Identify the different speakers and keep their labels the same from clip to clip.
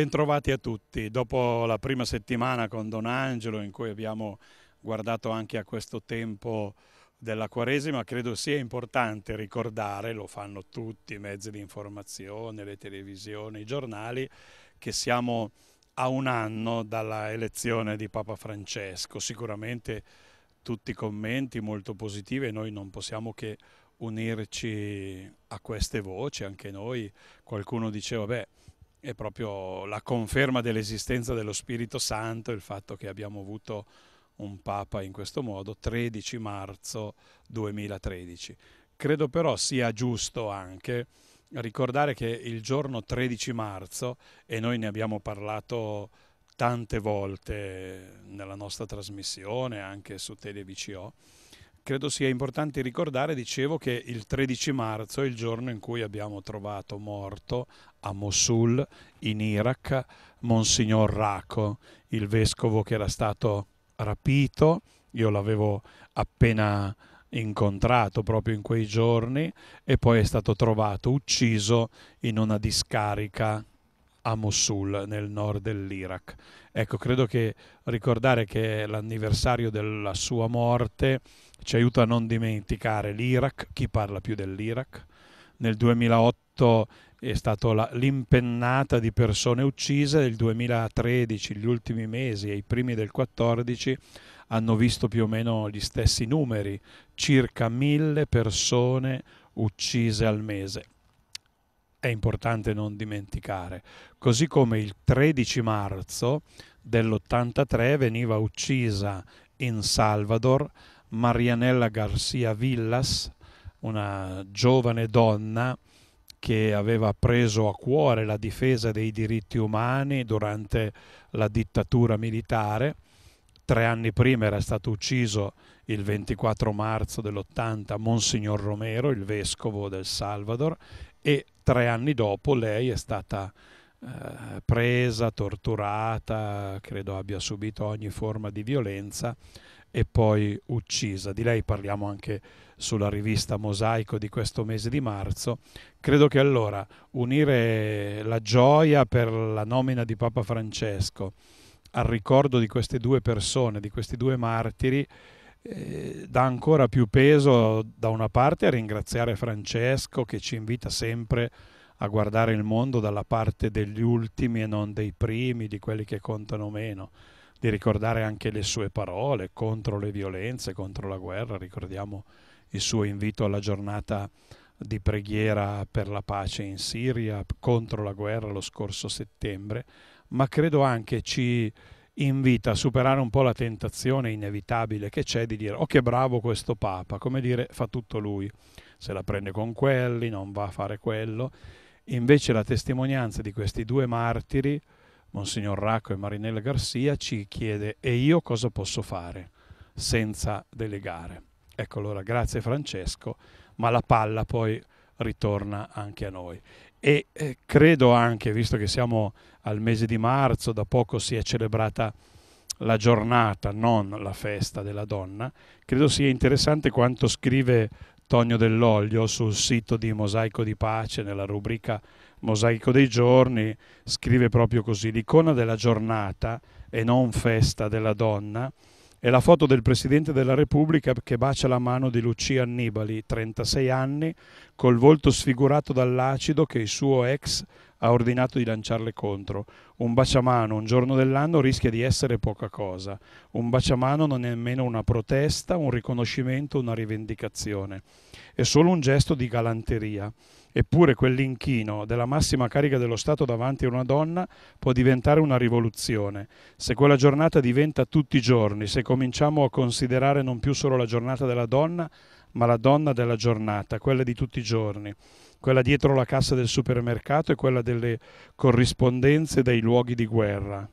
Speaker 1: Bentrovati a tutti. Dopo la prima settimana con Don Angelo in cui abbiamo guardato anche a questo tempo della Quaresima, credo sia importante ricordare, lo fanno tutti i mezzi di informazione, le televisioni, i giornali, che siamo a un anno dalla elezione di Papa Francesco. Sicuramente tutti commenti molto positivi e noi non possiamo che unirci a queste voci, anche noi. Qualcuno diceva, beh, è proprio la conferma dell'esistenza dello Spirito Santo, il fatto che abbiamo avuto un Papa in questo modo, 13 marzo 2013. Credo però sia giusto anche ricordare che il giorno 13 marzo, e noi ne abbiamo parlato tante volte nella nostra trasmissione, anche su TeleVCO, credo sia importante ricordare, dicevo, che il 13 marzo è il giorno in cui abbiamo trovato morto a Mosul, in Iraq, Monsignor Raco, il vescovo che era stato rapito. Io l'avevo appena incontrato proprio in quei giorni e poi è stato trovato ucciso in una discarica a Mosul, nel nord dell'Iraq. Ecco, credo che ricordare che l'anniversario della sua morte ci aiuta a non dimenticare l'Iraq, chi parla più dell'Iraq. Nel 2008 è stata l'impennata di persone uccise, nel 2013, gli ultimi mesi e i primi del 2014 hanno visto più o meno gli stessi numeri, circa mille persone uccise al mese è importante non dimenticare, così come il 13 marzo dell'83 veniva uccisa in Salvador Marianella Garcia Villas, una giovane donna che aveva preso a cuore la difesa dei diritti umani durante la dittatura militare. Tre anni prima era stato ucciso il 24 marzo dell'80 Monsignor Romero, il vescovo del Salvador, e tre anni dopo lei è stata eh, presa, torturata, credo abbia subito ogni forma di violenza e poi uccisa. Di lei parliamo anche sulla rivista Mosaico di questo mese di marzo. Credo che allora unire la gioia per la nomina di Papa Francesco al ricordo di queste due persone, di questi due martiri, eh, dà ancora più peso da una parte a ringraziare Francesco che ci invita sempre a guardare il mondo dalla parte degli ultimi e non dei primi, di quelli che contano meno, di ricordare anche le sue parole contro le violenze, contro la guerra, ricordiamo il suo invito alla giornata di preghiera per la pace in Siria contro la guerra lo scorso settembre, ma credo anche ci invita a superare un po' la tentazione inevitabile che c'è di dire oh che bravo questo Papa, come dire fa tutto lui, se la prende con quelli, non va a fare quello. Invece la testimonianza di questi due martiri, Monsignor Racco e Marinella Garcia, ci chiede e io cosa posso fare senza delegare? Ecco allora, grazie Francesco, ma la palla poi ritorna anche a noi e eh, credo anche, visto che siamo al mese di marzo, da poco si è celebrata la giornata, non la festa della donna, credo sia interessante quanto scrive Tonio dell'Olio sul sito di Mosaico di Pace, nella rubrica Mosaico dei giorni, scrive proprio così, l'icona della giornata e non festa della donna è la foto del Presidente della Repubblica che bacia la mano di Lucia Annibali, 36 anni, col volto sfigurato dall'acido che il suo ex ha ordinato di lanciarle contro. Un baciamano un giorno dell'anno rischia di essere poca cosa. Un baciamano non è nemmeno una protesta, un riconoscimento, una rivendicazione. È solo un gesto di galanteria. Eppure quell'inchino della massima carica dello Stato davanti a una donna può diventare una rivoluzione. Se quella giornata diventa tutti i giorni, se cominciamo a considerare non più solo la giornata della donna, ma la donna della giornata, quella di tutti i giorni, quella dietro la cassa del supermercato e quella delle corrispondenze dai luoghi di guerra.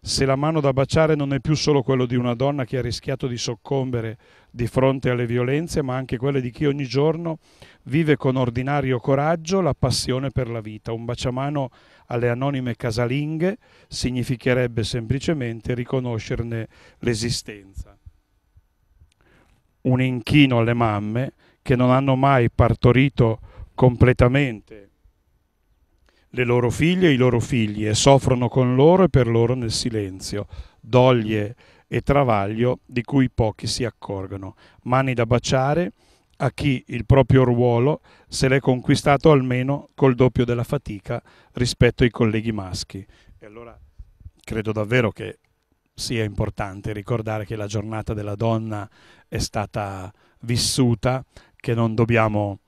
Speaker 1: Se la mano da baciare non è più solo quello di una donna che ha rischiato di soccombere di fronte alle violenze, ma anche quella di chi ogni giorno vive con ordinario coraggio la passione per la vita. Un baciamano alle anonime casalinghe significherebbe semplicemente riconoscerne l'esistenza un inchino alle mamme che non hanno mai partorito completamente le loro figlie e i loro figli e soffrono con loro e per loro nel silenzio, doglie e travaglio di cui pochi si accorgono. Mani da baciare a chi il proprio ruolo se l'è conquistato almeno col doppio della fatica rispetto ai colleghi maschi. E allora credo davvero che sia importante ricordare che la giornata della donna è stata vissuta, che non dobbiamo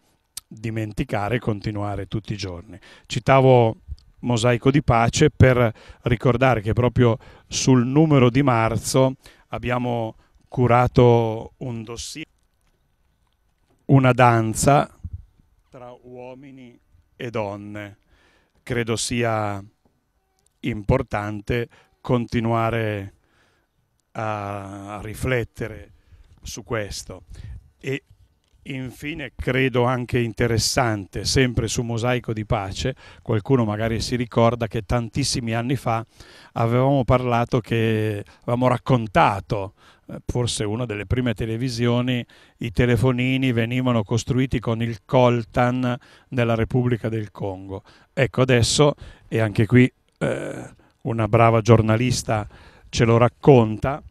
Speaker 1: dimenticare e continuare tutti i giorni. Citavo Mosaico di Pace per ricordare che proprio sul numero di marzo abbiamo curato un dossier, una danza tra uomini e donne. Credo sia importante continuare a riflettere su questo. E infine credo anche interessante, sempre su Mosaico di Pace, qualcuno magari si ricorda che tantissimi anni fa avevamo parlato che avevamo raccontato eh, forse una delle prime televisioni, i telefonini venivano costruiti con il coltan nella Repubblica del Congo. Ecco adesso, e anche qui eh, una brava giornalista ce lo racconta,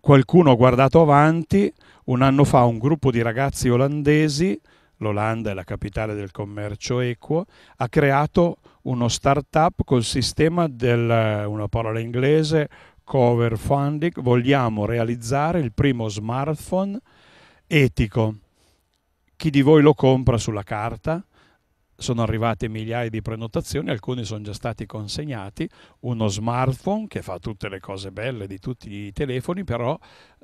Speaker 1: qualcuno ha guardato avanti, un anno fa un gruppo di ragazzi olandesi, l'Olanda è la capitale del commercio equo, ha creato uno start-up col sistema del, una parola inglese, cover funding, vogliamo realizzare il primo smartphone etico. Chi di voi lo compra sulla carta? sono arrivate migliaia di prenotazioni, alcuni sono già stati consegnati, uno smartphone che fa tutte le cose belle di tutti i telefoni, però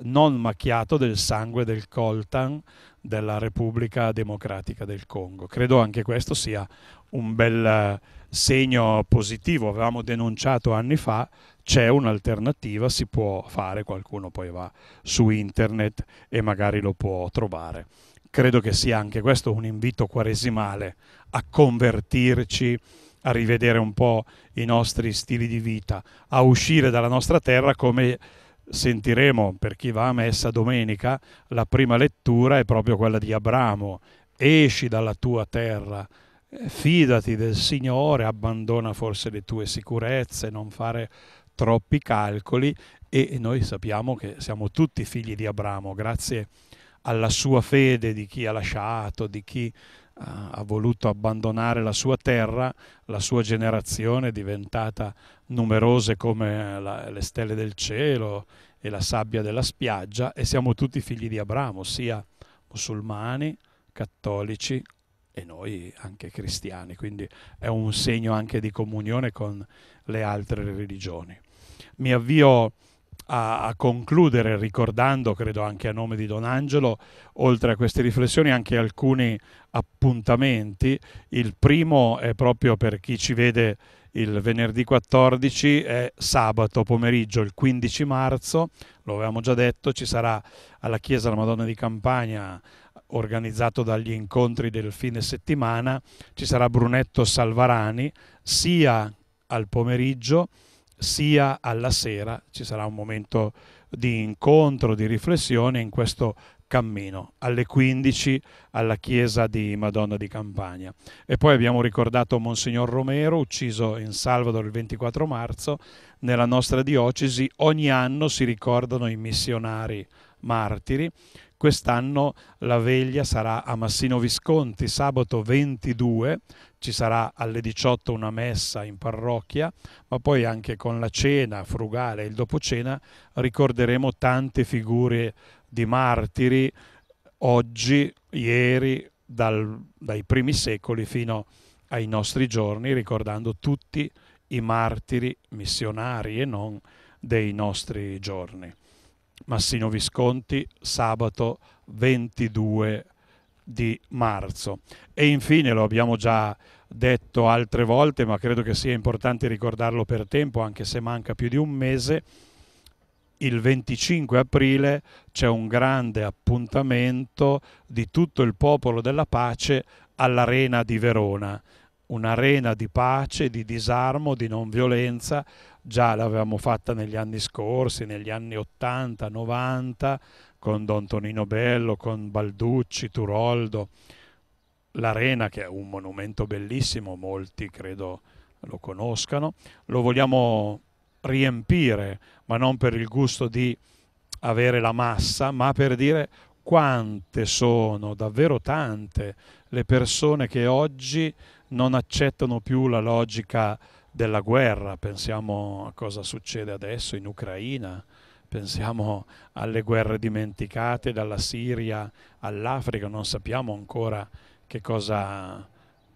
Speaker 1: non macchiato del sangue del coltan della Repubblica Democratica del Congo. Credo anche questo sia un bel eh, segno positivo, avevamo denunciato anni fa, c'è un'alternativa, si può fare, qualcuno poi va su internet e magari lo può trovare credo che sia anche questo un invito quaresimale a convertirci, a rivedere un po' i nostri stili di vita, a uscire dalla nostra terra come sentiremo per chi va a messa domenica, la prima lettura è proprio quella di Abramo, esci dalla tua terra, eh, fidati del Signore, abbandona forse le tue sicurezze, non fare troppi calcoli e noi sappiamo che siamo tutti figli di Abramo, grazie a alla sua fede di chi ha lasciato, di chi eh, ha voluto abbandonare la sua terra, la sua generazione è diventata numerose come la, le stelle del cielo e la sabbia della spiaggia e siamo tutti figli di Abramo, sia musulmani, cattolici e noi anche cristiani, quindi è un segno anche di comunione con le altre religioni. Mi avvio a, a, concludere ricordando, credo anche a nome di Don Angelo, oltre a queste riflessioni anche alcuni appuntamenti. Il primo è proprio per chi ci vede il venerdì 14 è sabato pomeriggio, il 15 marzo, lo avevamo già detto, ci sarà alla Chiesa della Madonna di Campania organizzato dagli incontri del fine settimana, ci sarà Brunetto Salvarani sia al pomeriggio sia alla sera ci sarà un momento di incontro, di riflessione in questo cammino alle 15 alla chiesa di Madonna di Campagna. E poi abbiamo ricordato Monsignor Romero, ucciso in Salvador il 24 marzo. Nella nostra diocesi ogni anno si ricordano i missionari martiri Quest'anno la veglia sarà a Massino Visconti, sabato 22, ci sarà alle 18 una messa in parrocchia, ma poi anche con la cena frugale e il dopocena ricorderemo tante figure di martiri oggi, ieri, dal, dai primi secoli fino ai nostri giorni, ricordando tutti i martiri missionari e non dei nostri giorni. Massino Visconti sabato 22 di marzo. E infine, lo abbiamo già detto altre volte, ma credo che sia importante ricordarlo per tempo, anche se manca più di un mese, il 25 aprile c'è un grande appuntamento di tutto il popolo della pace all'Arena di Verona, un'arena di pace, di disarmo, di non violenza già l'avevamo fatta negli anni scorsi, negli anni 80, 90, con Don Tonino Bello, con Balducci, Turoldo, l'Arena che è un monumento bellissimo, molti credo lo conoscano, lo vogliamo riempire, ma non per il gusto di avere la massa, ma per dire quante sono, davvero tante, le persone che oggi non accettano più la logica della guerra, pensiamo a cosa succede adesso in Ucraina, pensiamo alle guerre dimenticate dalla Siria all'Africa, non sappiamo ancora cosa,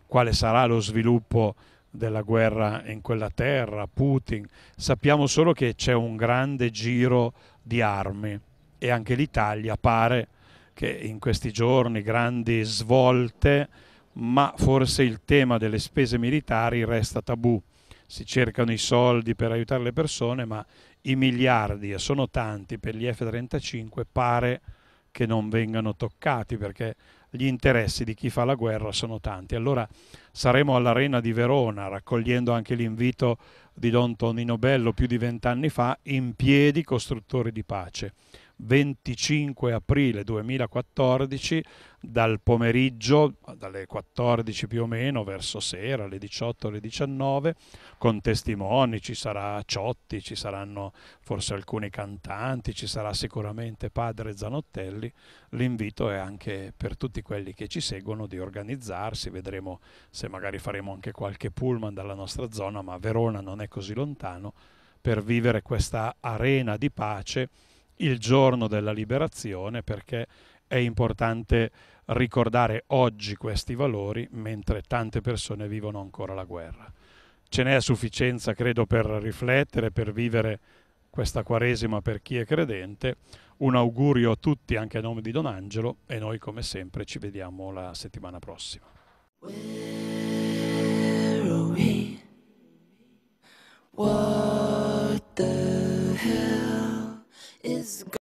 Speaker 1: quale sarà lo sviluppo della guerra in quella terra, Putin, sappiamo solo che c'è un grande giro di armi e anche l'Italia pare che in questi giorni grandi svolte, ma forse il tema delle spese militari resta tabù si cercano i soldi per aiutare le persone, ma i miliardi, e sono tanti per gli F-35, pare che non vengano toccati perché gli interessi di chi fa la guerra sono tanti. Allora saremo all'Arena di Verona, raccogliendo anche l'invito di Don Tonino Bello più di vent'anni fa, in piedi costruttori di pace. 25 aprile 2014 dal pomeriggio, dalle 14 più o meno, verso sera, alle 18, alle 19, con testimoni, ci sarà Ciotti, ci saranno forse alcuni cantanti, ci sarà sicuramente padre Zanottelli, l'invito è anche per tutti quelli che ci seguono di organizzarsi, vedremo se magari faremo anche qualche pullman dalla nostra zona, ma Verona non è così lontano, per vivere questa arena di pace il giorno della liberazione perché è importante ricordare oggi questi valori mentre tante persone vivono ancora la guerra. Ce n'è a sufficienza, credo, per riflettere, per vivere questa Quaresima per chi è credente. Un augurio a tutti anche a nome di Don Angelo e noi come sempre ci vediamo la settimana prossima. What the hell? is gone.